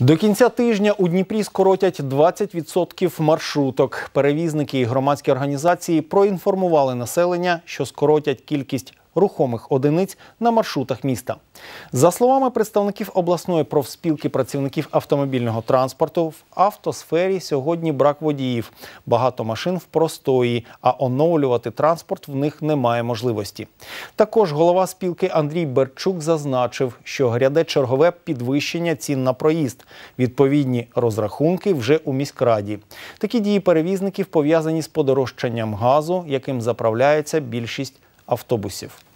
До кінця тижня у Дніпрі скоротять 20% маршруток. Перевізники і громадські організації проінформували населення, що скоротять кількість рухомих одиниць на маршрутах міста. За словами представників обласної профспілки працівників автомобільного транспорту, в автосфері сьогодні брак водіїв. Багато машин в простої, а оновлювати транспорт в них немає можливості. Також голова спілки Андрій Берчук зазначив, що гряде чергове підвищення цін на проїзд. Відповідні розрахунки вже у міськраді. Такі дії перевізників пов'язані з подорожчанням газу, яким заправляється більшість автобусів.